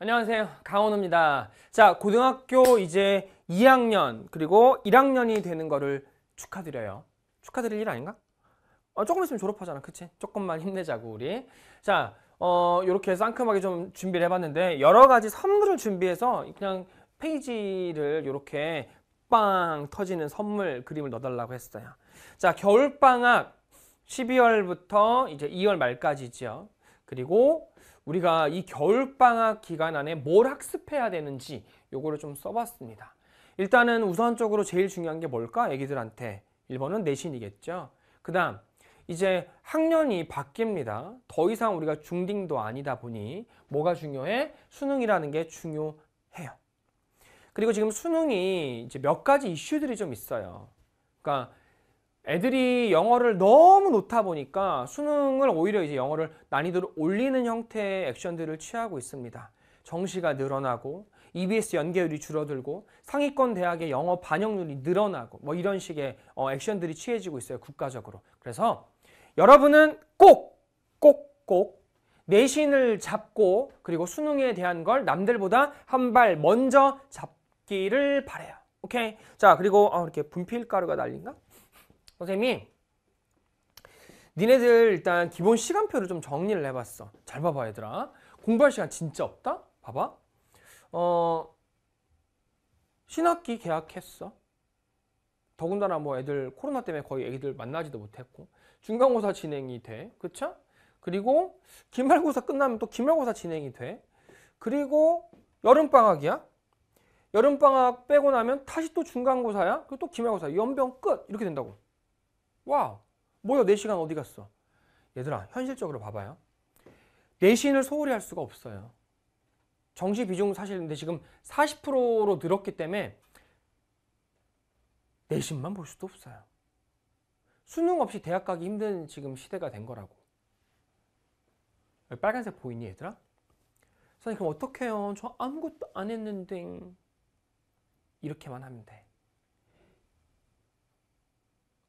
안녕하세요 강원우입니다 자 고등학교 이제 2학년 그리고 1학년이 되는 거를 축하드려요 축하드릴 일 아닌가? 어, 조금 있으면 졸업하잖아 그치? 조금만 힘내자고 우리 자 어, 이렇게 상큼하게 좀 준비를 해봤는데 여러 가지 선물을 준비해서 그냥 페이지를 이렇게 빵 터지는 선물 그림을 넣어달라고 했어요 자 겨울방학 12월부터 이제 2월 말까지죠 그리고 우리가 이 겨울방학 기간 안에 뭘 학습해야 되는지 요거를 좀 써봤습니다. 일단은 우선적으로 제일 중요한 게 뭘까? 애기들한테 1번은 내신이겠죠. 그 다음 이제 학년이 바뀝니다. 더 이상 우리가 중딩도 아니다 보니 뭐가 중요해? 수능이라는 게 중요해요. 그리고 지금 수능이 이제 몇 가지 이슈들이 좀 있어요. 그러니까 애들이 영어를 너무 놓다 보니까 수능을 오히려 이제 영어를 난이도를 올리는 형태의 액션들을 취하고 있습니다. 정시가 늘어나고 EBS 연계율이 줄어들고 상위권 대학의 영어 반영률이 늘어나고 뭐 이런 식의 어, 액션들이 취해지고 있어요. 국가적으로. 그래서 여러분은 꼭 꼭, 꼭 내신을 잡고 그리고 수능에 대한 걸 남들보다 한 발 먼저 잡기를 바래요. 오케이. 자, 그리고 어, 이렇게 분필가루가 날린가? 선생님 니네들 일단 기본 시간표를 좀 정리를 해봤어 잘 봐봐 얘들아 공부할 시간 진짜 없다? 봐봐 어 신학기 계약했어 더군다나 뭐 애들 코로나 때문에 거의 애들 기 만나지도 못했고 중간고사 진행이 돼 그쵸? 그리고 기말고사 끝나면 또 기말고사 진행이 돼 그리고 여름방학이야 여름방학 빼고 나면 다시 또 중간고사야 그리고 또 기말고사 연병 끝 이렇게 된다고 와우 뭐야 내 시간 어디 갔어 얘들아 현실적으로 봐봐요 내신을 소홀히 할 수가 없어요 정시 비중 사실 근데 지금 40%로 늘었기 때문에 내신만 볼 수도 없어요 수능 없이 대학 가기 힘든 지금 시대가 된 거라고 빨간색 보이니 얘들아? 선생님 그럼 어떻 해요? 저 아무것도 안 했는데 이렇게만 하면 돼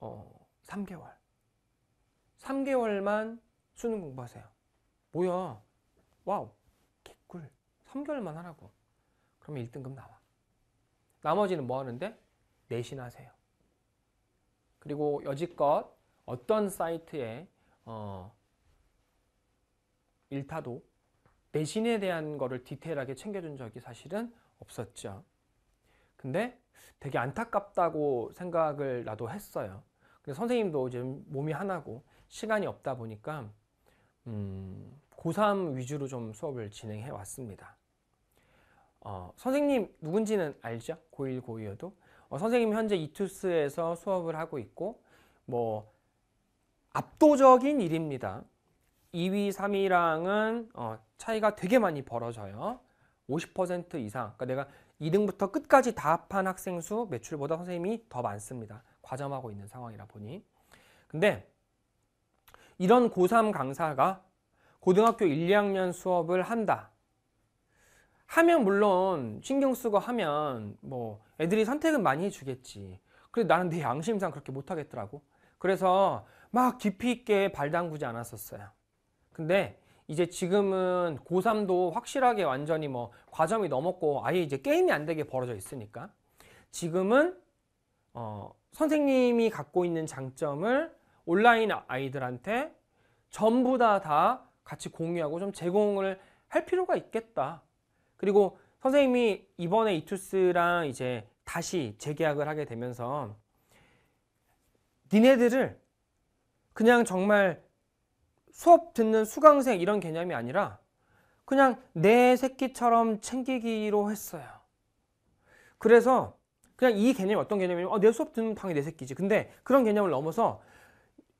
어, 3개월 3개월만 수능 공부하세요 뭐야 와우 개꿀 3개월만 하라고 그러면 1등급 나와 나머지는 뭐 하는데? 내신하세요 그리고 여지껏 어떤 사이트에 어, 일타도 내신에 대한 거를 디테일하게 챙겨준 적이 사실은 없었죠 근데 되게 안타깝다고 생각을 나도 했어요 선생님도 지금 몸이 하나고 시간이 없다 보니까 음, 고3 위주로 좀 수업을 진행해 왔습니다. 어, 선생님 누군지는 알죠? 고1, 고2여도. 어, 선생님 현재 이투스에서 수업을 하고 있고 뭐 압도적인 일입니다. 2위, 3위랑은 어, 차이가 되게 많이 벌어져요. 50% 이상. 그러니까 내가 2등부터 끝까지 다 합한 학생 수 매출보다 선생님이 더 많습니다. 과점하고 있는 상황이라 보니 근데 이런 고3 강사가 고등학교 1, 2학년 수업을 한다 하면 물론 신경 쓰고 하면 뭐 애들이 선택은 많이 해주겠지 그래 나는 내 양심상 그렇게 못하겠더라고 그래서 막 깊이 있게 발담그지 않았었어요 근데 이제 지금은 고3도 확실하게 완전히 뭐 과점이 넘었고 아예 이제 게임이 안 되게 벌어져 있으니까 지금은 어, 선생님이 갖고 있는 장점을 온라인 아이들한테 전부 다 다 같이 공유하고 좀 제공을 할 필요가 있겠다. 그리고 선생님이 이번에 이투스랑 이제 다시 재계약을 하게 되면서 니네들을 그냥 정말 수업 듣는 수강생 이런 개념이 아니라 그냥 내 새끼처럼 챙기기로 했어요. 그래서 그냥 이 개념이 어떤 개념이냐면 어, 내 수업 듣는 당연히 내 새끼지. 근데 그런 개념을 넘어서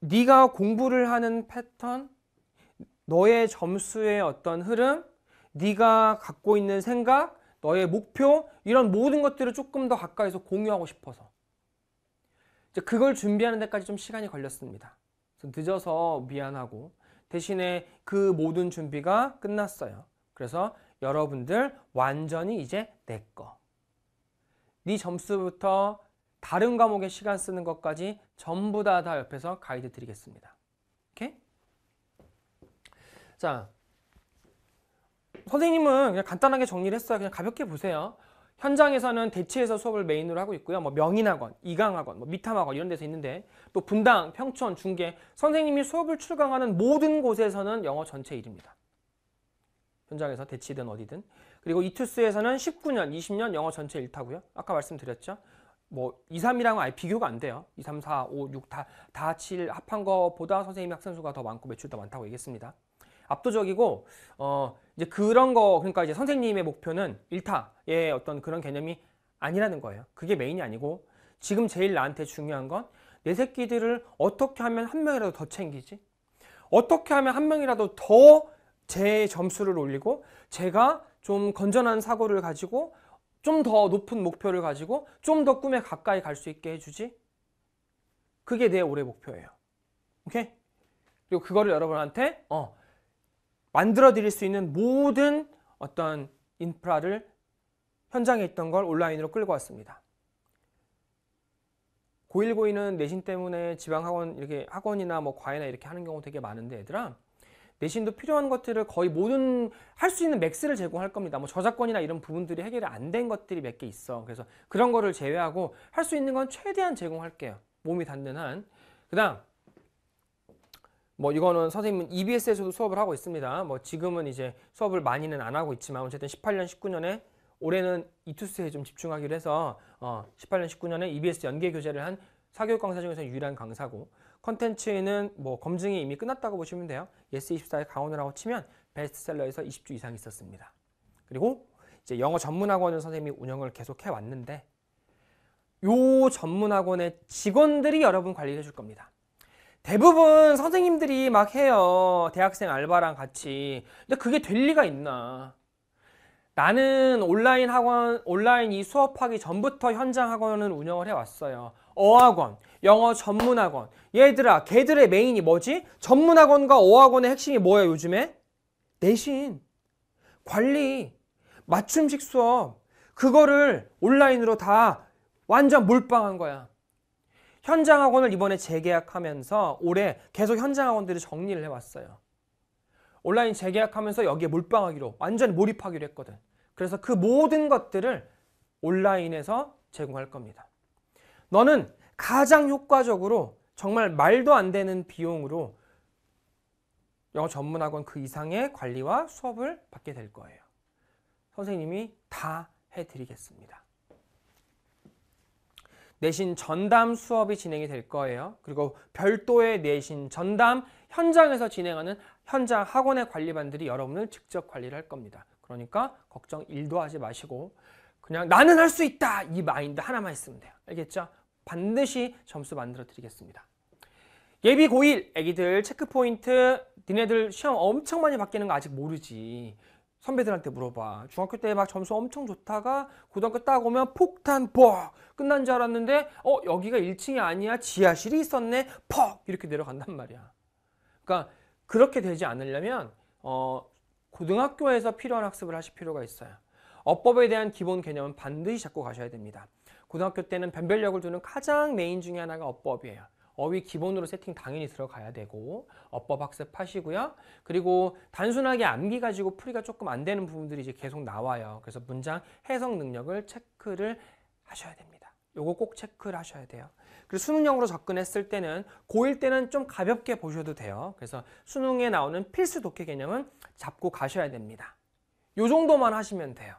네가 공부를 하는 패턴, 너의 점수의 어떤 흐름, 네가 갖고 있는 생각, 너의 목표 이런 모든 것들을 조금 더 가까이서 공유하고 싶어서 이제 그걸 준비하는 데까지 좀 시간이 걸렸습니다. 늦어서 미안하고 대신에 그 모든 준비가 끝났어요. 그래서 여러분들 완전히 이제 내 거. 네 점수부터 다른 과목의 시간 쓰는 것까지 전부 다 다 옆에서 가이드 드리겠습니다. 오케이? 자, 선생님은 그냥 간단하게 정리를 했어요. 그냥 가볍게 보세요. 현장에서는 대치에서 수업을 메인으로 하고 있고요. 뭐 명인학원, 이강학원, 뭐 미탐학원 이런 데서 있는데 또 분당, 평촌, 중계 선생님이 수업을 출강하는 모든 곳에서는 영어 전체 일입니다. 현장에서 대치든 어디든 그리고 이투스에서는 19년, 20년 영어 전체 1타고요. 아까 말씀드렸죠. 뭐 2, 3이랑은 아예 비교가 안 돼요. 2, 3, 4, 5, 6 다다7 합한 거보다 선생님이 학생 수가 더 많고 매출도 많다고 얘기했습니다. 압도적이고 어 이제 그런 거 그러니까 이제 선생님의 목표는 1타의 어떤 그런 개념이 아니라는 거예요. 그게 메인이 아니고 지금 제일 나한테 중요한 건 내 새끼들을 어떻게 하면 한 명이라도 더 챙기지? 어떻게 하면 한 명이라도 더 제 점수를 올리고 제가 좀 건전한 사고를 가지고 좀 더 높은 목표를 가지고 좀 더 꿈에 가까이 갈 수 있게 해주지 그게 내 올해 목표예요 오케이? 그리고 그거를 여러분한테 어, 만들어 드릴 수 있는 모든 어떤 인프라를 현장에 있던 걸 온라인으로 끌고 왔습니다 고1 고2는 내신 때문에 지방학원 이렇게 학원이나 뭐 과외나 이렇게 하는 경우 되게 많은데 얘들아 내신도 필요한 것들을 거의 모든 할 수 있는 맥스를 제공할 겁니다. 뭐 저작권이나 이런 부분들이 해결이 안 된 것들이 몇 개 있어. 그래서 그런 거를 제외하고 할 수 있는 건 최대한 제공할게요. 몸이 닿는 한. 그다음 뭐 이거는 선생님은 EBS에서도 수업을 하고 있습니다. 뭐 지금은 이제 수업을 많이는 안 하고 있지만 어쨌든 18년, 19년에 올해는 이투스에 e 좀 집중하기로 해서 어 18년, 19년에 EBS 연계 교재를 한 사교육 강사 중에서 유일한 강사고 컨텐츠는 뭐 검증이 이미 끝났다고 보시면 돼요. 예스24의 강원을 하고 치면 베스트셀러에서 20주 이상 있었습니다. 그리고 이제 영어 전문학원을 선생님이 운영을 계속해 왔는데 요 전문학원의 직원들이 여러분 관리를 해줄 겁니다. 대부분 선생님들이 막 해요. 대학생 알바랑 같이. 근데 그게 될 리가 있나. 나는 온라인 학원, 온라인 이 수업하기 전부터 현장 학원은 운영을 해왔어요. 어학원, 영어 전문학원 얘들아 걔들의 메인이 뭐지? 전문학원과 어학원의 핵심이 뭐야 요즘에? 내신, 관리, 맞춤식 수업 그거를 온라인으로 다 완전 몰빵한 거야 현장학원을 이번에 재계약하면서 올해 계속 현장학원들이 정리를 해왔어요 온라인 재계약하면서 여기에 몰빵하기로 완전 몰입하기로 했거든 그래서 그 모든 것들을 온라인에서 제공할 겁니다 너는 가장 효과적으로 정말 말도 안 되는 비용으로 영어 전문학원 그 이상의 관리와 수업을 받게 될 거예요. 선생님이 다 해드리겠습니다. 내신 전담 수업이 진행이 될 거예요. 그리고 별도의 내신 전담 현장에서 진행하는 현장 학원의 관리반들이 여러분을 직접 관리를 할 겁니다. 그러니까 걱정 1도 하지 마시고 그냥 나는 할 수 있다 이 마인드 하나만 있으면 돼요. 알겠죠? 반드시 점수 만들어 드리겠습니다. 예비 고1 애기들 체크포인트 니네들 시험 엄청 많이 바뀌는 거 아직 모르지. 선배들한테 물어봐. 중학교 때 막 점수 엄청 좋다가 고등학교 딱 오면 폭탄 퍽 끝난 줄 알았는데 어 여기가 1층이 아니야 지하실이 있었네 퍽 이렇게 내려간단 말이야. 그러니까 그렇게 되지 않으려면 어 고등학교에서 필요한 학습을 하실 필요가 있어요. 어법에 대한 기본 개념은 반드시 잡고 가셔야 됩니다. 고등학교 때는 변별력을 두는 가장 메인 중에 하나가 어법이에요. 어휘 기본으로 세팅 당연히 들어가야 되고 어법 학습하시고요. 그리고 단순하게 암기 가지고 풀이가 조금 안 되는 부분들이 이제 계속 나와요. 그래서 문장 해석 능력을 체크를 하셔야 됩니다. 요거 꼭 체크를 하셔야 돼요. 그리고 수능형으로 접근했을 때는 고1 때는 좀 가볍게 보셔도 돼요. 그래서 수능에 나오는 필수 독해 개념은 잡고 가셔야 됩니다. 요 정도만 하시면 돼요.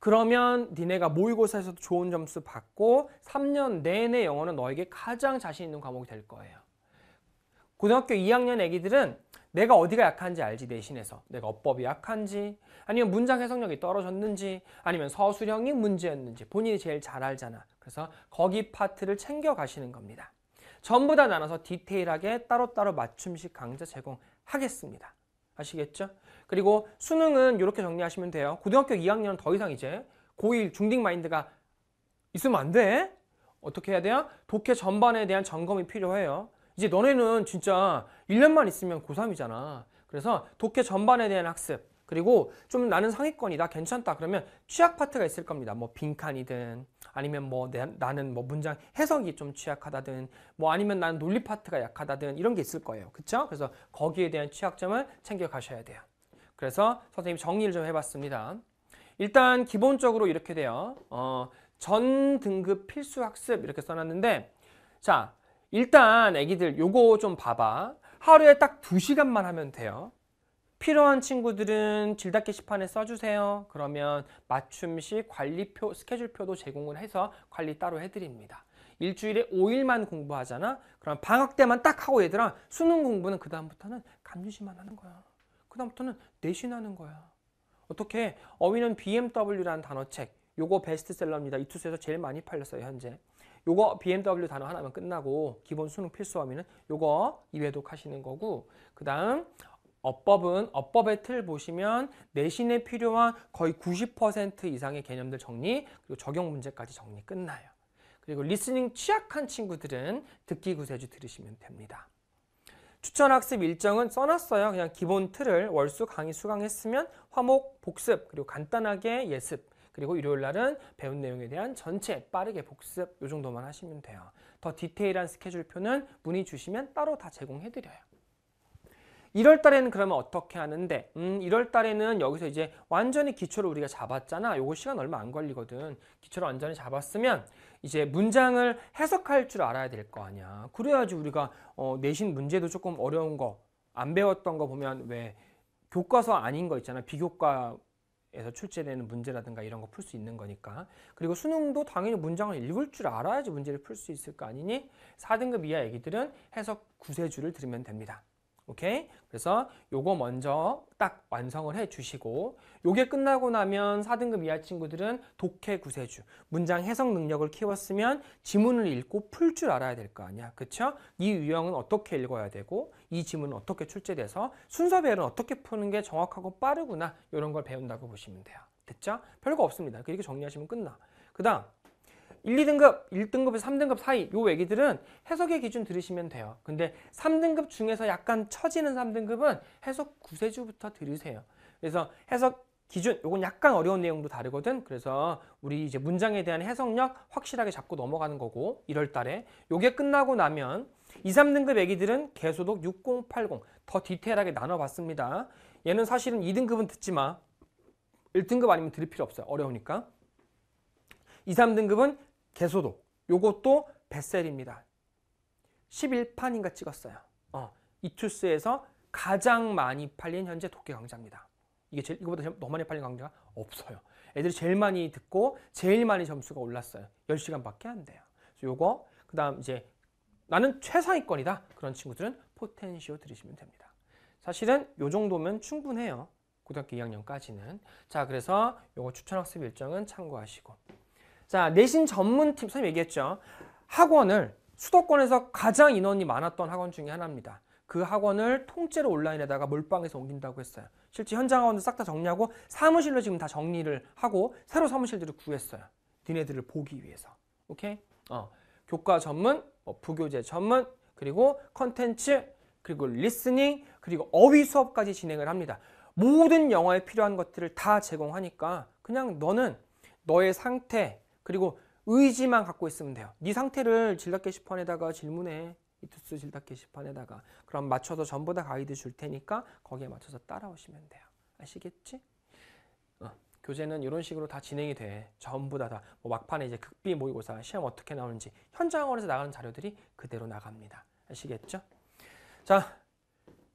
그러면 니네가 모의고사에서도 좋은 점수 받고 3년 내내 영어는 너에게 가장 자신 있는 과목이 될 거예요. 고등학교 2학년 애기들은 내가 어디가 약한지 알지 내신에서 내가 어법이 약한지 아니면 문장 해석력이 떨어졌는지 아니면 서술형이 문제였는지 본인이 제일 잘 알잖아. 그래서 거기 파트를 챙겨가시는 겁니다. 전부 다 나눠서 디테일하게 따로따로 맞춤식 강좌 제공하겠습니다. 아시겠죠? 그리고 수능은 이렇게 정리하시면 돼요. 고등학교 2학년 더 이상 이제 고1 중딩 마인드가 있으면 안 돼. 어떻게 해야 돼요? 독해 전반에 대한 점검이 필요해요. 이제 너네는 진짜 1년만 있으면 고3이잖아. 그래서 독해 전반에 대한 학습 그리고 좀 나는 상위권이다 괜찮다 그러면 취약 파트가 있을 겁니다. 뭐 빈칸이든 아니면 뭐 내, 나는 뭐 문장 해석이 좀 취약하다든 뭐 아니면 나는 논리 파트가 약하다든 이런 게 있을 거예요. 그쵸 그래서 거기에 대한 취약점을 챙겨 가셔야 돼요. 그래서 선생님이 정리를 좀 해봤습니다. 일단 기본적으로 이렇게 돼요. 어, 전 등급 필수 학습 이렇게 써놨는데 자 일단 애기들 요거 좀 봐봐. 하루에 딱 두시간만 하면 돼요. 필요한 친구들은 질답 게시판에 써주세요. 그러면 맞춤식 관리표, 스케줄표도 제공을 해서 관리 따로 해드립니다. 일주일에 5일만 공부하잖아? 그럼 방학 때만 딱 하고 얘들아 수능 공부는 그 다음부터는 감유시만 하는 거야. 그다음부터는 내신하는 거야. 어떻게 어휘는 BMW라는 단어책 요거 베스트셀러입니다. 이투스에서 제일 많이 팔렸어요 현재. 요거 BMW 단어 하나면 끝나고 기본 수능 필수 어휘는 요거 이외독하시는 거고 그 다음 어법은 어법의 틀 보시면 내신에 필요한 거의 90% 이상의 개념들 정리 그리고 적용 문제까지 정리 끝나요. 그리고 리스닝 취약한 친구들은 듣기 구세주 들으시면 됩니다. 추천 학습 일정은 써놨어요. 그냥 기본 틀을 월수 강의 수강했으면 화목 복습 그리고 간단하게 예습 그리고 일요일 날은 배운 내용에 대한 전체 빠르게 복습 요 정도만 하시면 돼요. 더 디테일한 스케줄표는 문의 주시면 따로 다 제공해드려요. 1월 달에는 그러면 어떻게 하는데 음 1월 달에는 여기서 이제 완전히 기초를 우리가 잡았잖아 요거 시간 얼마 안 걸리거든 기초를 완전히 잡았으면 이제 문장을 해석할 줄 알아야 될 거 아니야. 그래야지 우리가 어, 내신 문제도 조금 어려운 거 안 배웠던 거 보면 왜 교과서 아닌 거 있잖아. 비교과 에서 출제되는 문제라든가 이런 거 풀 수 있는 거니까 그리고 수능도 당연히 문장을 읽을 줄 알아야지 문제를 풀 수 있을 거 아니니 4등급 이하 애기들은 해석 구세주를 들으면 됩니다. 오케이? 그래서 요거 먼저 딱 완성을 해 주시고 요게 끝나고 나면 4등급 이하 친구들은 독해 구세주, 문장 해석 능력을 키웠으면 지문을 읽고 풀 줄 알아야 될 거 아니야. 그쵸? 이 유형은 어떻게 읽어야 되고 이 지문은 어떻게 출제돼서 순서별은 어떻게 푸는 게 정확하고 빠르구나 이런 걸 배운다고 보시면 돼요. 됐죠? 별거 없습니다. 그렇게 정리하시면 끝나. 그 다음 1, 2등급, 1등급에서 3등급 사이 요 얘기들은 해석의 기준 들으시면 돼요. 근데 3등급 중에서 약간 처지는 3등급은 해석 구세주부터 들으세요. 그래서 해석 기준, 요건 약간 어려운 내용도 다르거든. 그래서 우리 이제 문장에 대한 해석력 확실하게 잡고 넘어가는 거고 1월 달에 요게 끝나고 나면 2, 3등급 애기들은 개소독 6080 더 디테일하게 나눠봤습니다. 얘는 사실은 2등급은 듣지 마. 1등급 아니면 들을 필요 없어요. 어려우니까. 2, 3등급은 개소독 요것도 베셀입니다. 11판인가 찍었어요. 어, 이투스에서 가장 많이 팔린 현재 도끼 강좌입니다. 이게 제일, 이거보다 너무 많이 팔린 강좌가 없어요. 애들이 제일 많이 듣고 제일 많이 점수가 올랐어요. 10시간밖에 안 돼요. 그래서 요거 그 다음 이제 나는 최상위권이다. 그런 친구들은 포텐시오 들으시면 됩니다. 사실은 요 정도면 충분해요. 고등학교 2학년까지는. 자 그래서 요거 추천학습 일정은 참고하시고 자, 내신 전문팀, 선생님 얘기했죠. 학원을 수도권에서 가장 인원이 많았던 학원 중에 하나입니다. 그 학원을 통째로 온라인에다가 몰빵해서 옮긴다고 했어요. 실제 현장 학원도 싹 다 정리하고 사무실로 지금 다 정리를 하고 새로 사무실들을 구했어요. 니네들을 보기 위해서. 오케이? 어. 교과 전문, 뭐 부교재 전문, 그리고 컨텐츠, 그리고 리스닝, 그리고 어휘 수업까지 진행을 합니다. 모든 영어에 필요한 것들을 다 제공하니까 그냥 너는 너의 상태, 그리고 의지만 갖고 있으면 돼요. 네 상태를 질답 게시판에다가 질문해. 이투스 질답 게시판에다가 그럼 맞춰서 전부 다 가이드 줄 테니까 거기에 맞춰서 따라오시면 돼요. 아시겠지? 어, 교재는 이런 식으로 다 진행이 돼. 전부 다 다. 뭐 막판에 이제 극비 모의고사 시험 어떻게 나오는지 현장원에서 나가는 자료들이 그대로 나갑니다. 아시겠죠? 자,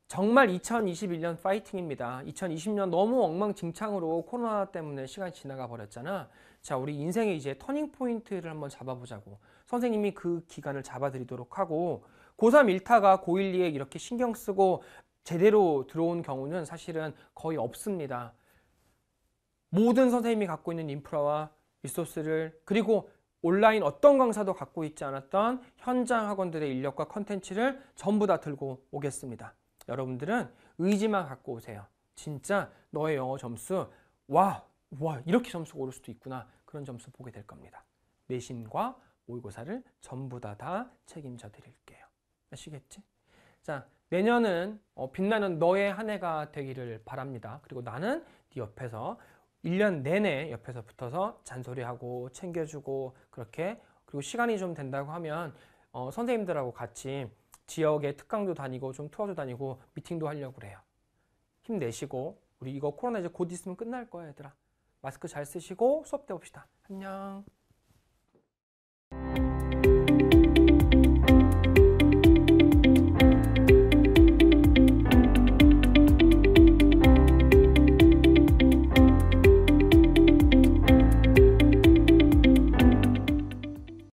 정말 2021년 파이팅입니다. 2020년 너무 엉망진창으로 코로나 때문에 시간이 지나가 버렸잖아. 자 우리 인생의 이제 터닝 포인트를 한번 잡아보자고 선생님이 그 기간을 잡아드리도록 하고 고3 1타가 고1, 2에 이렇게 신경 쓰고 제대로 들어온 경우는 사실은 거의 없습니다. 모든 선생님이 갖고 있는 인프라와 리소스를 그리고 온라인 어떤 강사도 갖고 있지 않았던 현장 학원들의 인력과 컨텐츠를 전부 다 들고 오겠습니다. 여러분들은 의지만 갖고 오세요. 진짜 너의 영어 점수 와와 이렇게 점수가 오를 수도 있구나 그런 점수 보게 될 겁니다. 내신과 모의고사를 전부 다 다 책임져 드릴게요. 아시겠지? 자 내년은 어, 빛나는 너의 한 해가 되기를 바랍니다. 그리고 나는 네 옆에서 1년 내내 옆에서 붙어서 잔소리하고 챙겨주고 그렇게 그리고 시간이 좀 된다고 하면 어, 선생님들하고 같이 지역에 특강도 다니고 좀 투어도 다니고 미팅도 하려고 그래요. 힘내시고 우리 이거 코로나 이제 곧 있으면 끝날 거야 얘들아. 마스크 잘 쓰시고 수업 때 봅시다. 안녕.